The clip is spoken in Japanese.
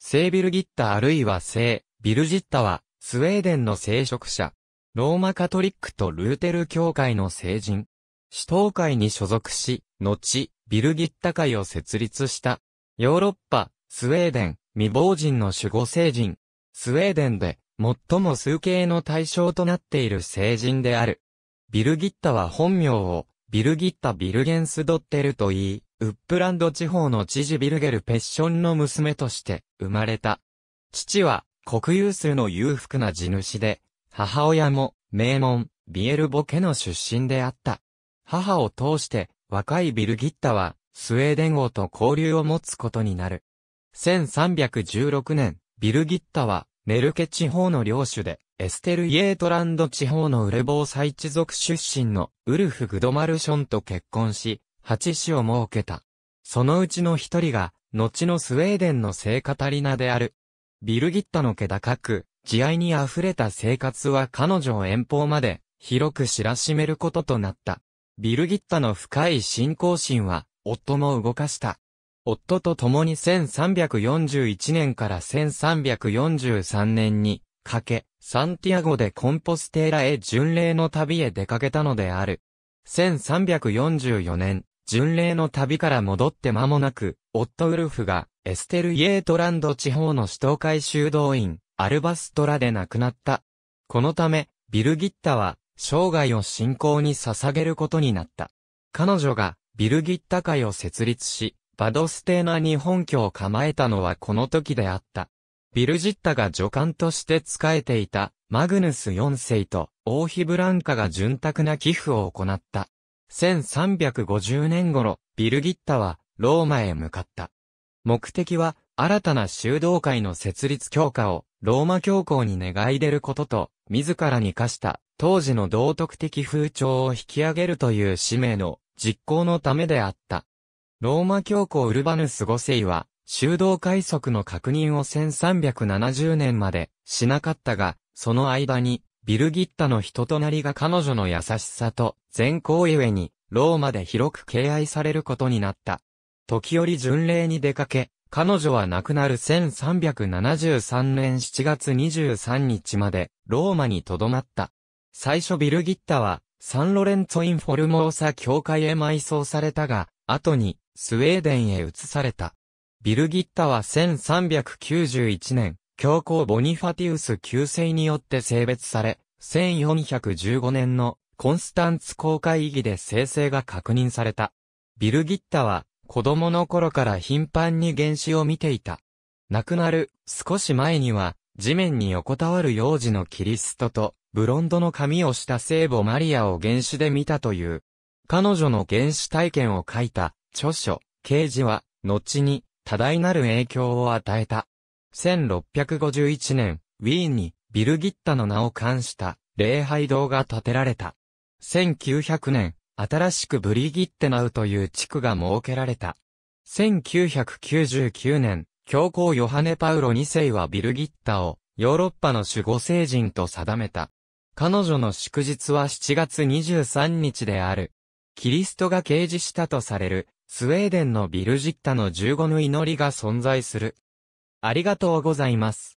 聖ビルギッタあるいは聖、ビルジッタは、スウェーデンの聖職者。ローマカトリックとルーテル教会の聖人。死闘会に所属し、後、ビルギッタ会を設立した。ヨーロッパ、スウェーデン、未亡人の守護聖人。スウェーデンで、最も数形の対象となっている聖人である。ビルギッタは本名を、ビルギッタ・ビルゲンスドッテルと言い、ウップランド地方の知事ビルゲル・ペッションの娘として生まれた。父は国有数の裕福な地主で、母親も名門、ビエルボケの出身であった。母を通して若いビルギッタはスウェーデン王と交流を持つことになる。1316年、ビルギッタはネルケ地方の領主で、エステル・イエートランド地方のウレボーサイチ族出身のウルフ・グドマルションと結婚し、八子を設けた。そのうちの一人が、後のスウェーデンの聖カタリナである。ビルギッタの毛高く、慈愛に溢れた生活は彼女を遠方まで、広く知らしめることとなった。ビルギッタの深い信仰心は、夫も動かした。夫と共に1341年から1343年に、かけ、サンティアゴでコンポステーラへ巡礼の旅へ出かけたのである。1344年、巡礼の旅から戻って間もなく、オットウルフが、エステル・イエートランド地方の首都会修道院、アルバストラで亡くなった。このため、ビルギッタは、生涯を信仰に捧げることになった。彼女が、ビルギッタ会を設立し、バドステーナに本拠を構えたのはこの時であった。ビルジッタが助官として仕えていた、マグヌス4世と、王妃ブランカが潤沢な寄付を行った。1350年頃、ビルギッタはローマへ向かった。目的は新たな修道会の設立強化をローマ教皇に願い出ることと、自らに課した当時の道徳的風潮を引き上げるという使命の実行のためであった。ローマ教皇ウルバヌス5世は、修道会則の確認を1370年までしなかったが、その間にビルギッタの人となりが彼女の優しさと善行ゆえに、ローマで広く敬愛されることになった。時折巡礼に出かけ、彼女は亡くなる1373年7月23日まで、ローマに留まった。最初ビルギッタは、サンロレンツォ・インフォルモーサ教会へ埋葬されたが、後に、スウェーデンへ移された。ビルギッタは1391年、教皇ボニファティウス旧姓によって性別され、1415年のコンスタンツ公会意義で生成が確認された。ビルギッタは子供の頃から頻繁に原子を見ていた。亡くなる少し前には地面に横たわる幼児のキリストとブロンドの髪をした聖母マリアを原子で見たという。彼女の原子体験を書いた著書、刑事は後に多大なる影響を与えた。1651年、ウィーンにビルギッタの名を冠した礼拝堂が建てられた。1900年、新しくブリギッテナウという地区が設けられた。1999年、教皇ヨハネ・パウロ2世はビルギッタをヨーロッパの守護聖人と定めた。彼女の祝日は7月23日である。キリストが掲示したとされる、スウェーデンのビルジッタの15の祈りが存在する。ありがとうございます。